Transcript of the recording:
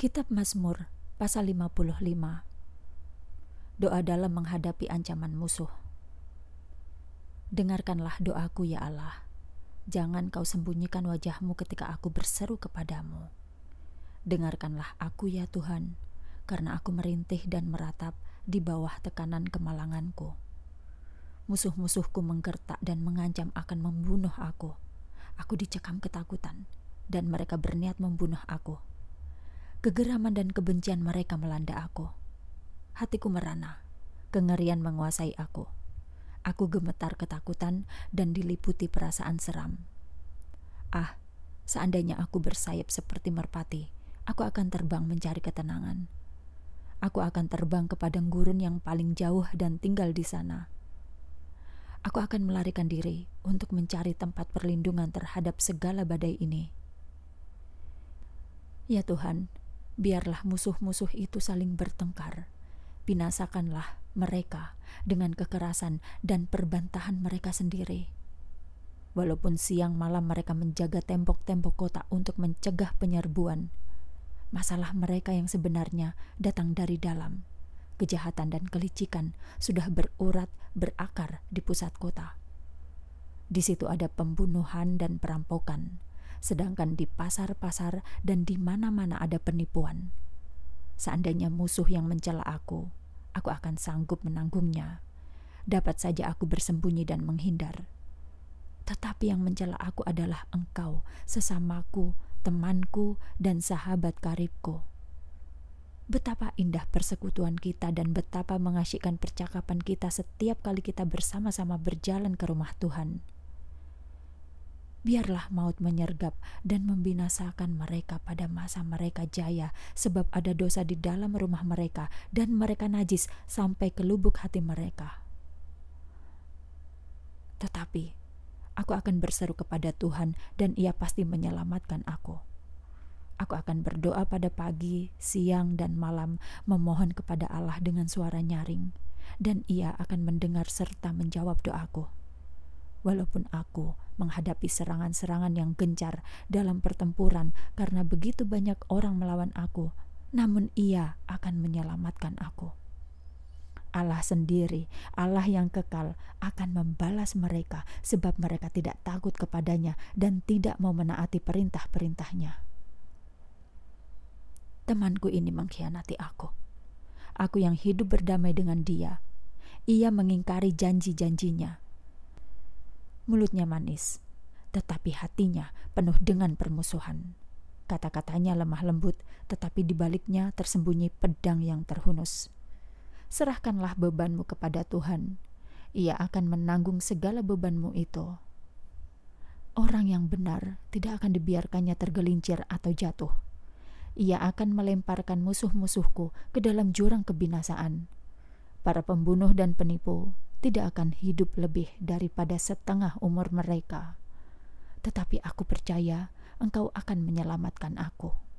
Kitab Mazmur pasal 55 Doa dalam menghadapi ancaman musuh Dengarkanlah doaku ya Allah Jangan kau sembunyikan wajahmu ketika aku berseru kepadamu Dengarkanlah aku ya Tuhan Karena aku merintih dan meratap di bawah tekanan kemalanganku Musuh-musuhku menggertak dan mengancam akan membunuh aku Aku dicekam ketakutan dan mereka berniat membunuh aku Kegeraman dan kebencian mereka melanda aku. Hatiku merana, kengerian menguasai aku. Aku gemetar ketakutan dan diliputi perasaan seram. Ah, seandainya aku bersayap seperti merpati, aku akan terbang mencari ketenangan. Aku akan terbang ke padang gurun yang paling jauh dan tinggal di sana aku akan melarikan diri untuk mencari tempat perlindungan terhadap segala badai ini. Ya Tuhan, biarlah musuh-musuh itu saling bertengkar. Binasakanlah mereka dengan kekerasan dan perbantahan mereka sendiri. Walaupun siang malam mereka menjaga tembok-tembok kota untuk mencegah penyerbuan, masalah mereka yang sebenarnya datang dari dalam. Kejahatan dan kelicikan sudah berurat berakar di pusat kota. Di situ ada pembunuhan dan perampokan sedangkan di pasar-pasar dan di mana-mana ada penipuan. Seandainya musuh yang mencela aku, aku akan sanggup menanggungnya. Dapat saja aku bersembunyi dan menghindar. Tetapi yang mencela aku adalah engkau, sesamaku, temanku, dan sahabat karibku. Betapa indah persekutuan kita dan betapa mengasyikkan percakapan kita setiap kali kita bersama-sama berjalan ke rumah Tuhan biarlah maut menyergap dan membinasakan mereka pada masa mereka jaya, sebab ada dosa di dalam rumah mereka, dan mereka najis sampai ke lubuk hati mereka. Tetapi aku akan berseru kepada Tuhan, dan Ia pasti menyelamatkan aku. Aku akan berdoa pada pagi, siang, dan malam, memohon kepada Allah dengan suara nyaring, dan Ia akan mendengar serta menjawab doaku walaupun aku menghadapi serangan-serangan yang gencar dalam pertempuran karena begitu banyak orang melawan aku, namun Ia akan menyelamatkan aku. Allah sendiri, Allah yang kekal, akan membalas mereka sebab mereka tidak takut kepadanya dan tidak mau menaati perintah-perintahnya. Temanku ini mengkhianati aku. Aku yang hidup berdamai dengan dia. Ia mengingkari janji-janjinya mulutnya manis, tetapi hatinya penuh dengan permusuhan. Kata-katanya lemah lembut, tetapi di baliknya tersembunyi pedang yang terhunus. Serahkanlah bebanmu kepada Tuhan. Ia akan menanggung segala bebanmu itu. Orang yang benar tidak akan dibiarkannya tergelincir atau jatuh. Ia akan melemparkan musuh-musuhku ke dalam jurang kebinasaan. Para pembunuh dan penipu tidak akan hidup lebih daripada setengah umur mereka. Tetapi aku percaya engkau akan menyelamatkan aku.'